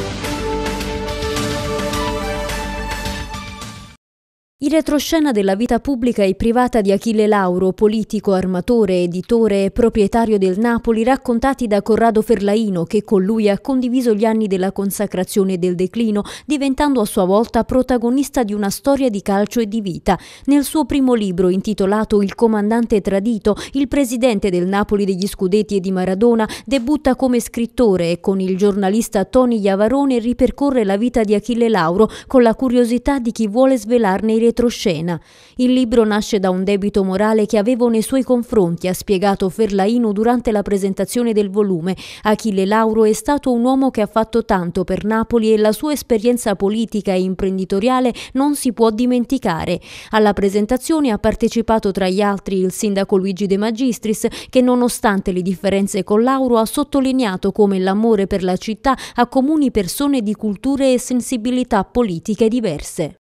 Thank you. In retroscena della vita pubblica e privata di Achille Lauro, politico, armatore, editore e proprietario del Napoli, raccontati da Corrado Ferlaino, che con lui ha condiviso gli anni della consacrazione e del declino, diventando a sua volta protagonista di una storia di calcio e di vita. Nel suo primo libro, intitolato Il comandante tradito, il presidente del Napoli degli Scudetti e di Maradona debutta come scrittore e con il giornalista Tony Iavarone ripercorre la vita di Achille Lauro con la curiosità di chi vuole svelarne i retroscena. Il libro nasce da un debito morale che avevo nei suoi confronti, ha spiegato Ferlaino durante la presentazione del volume. Achille Lauro è stato un uomo che ha fatto tanto per Napoli e la sua esperienza politica e imprenditoriale non si può dimenticare. Alla presentazione ha partecipato tra gli altri il sindaco Luigi De Magistris che nonostante le differenze con Lauro ha sottolineato come l'amore per la città accomuni persone di culture e sensibilità politiche diverse.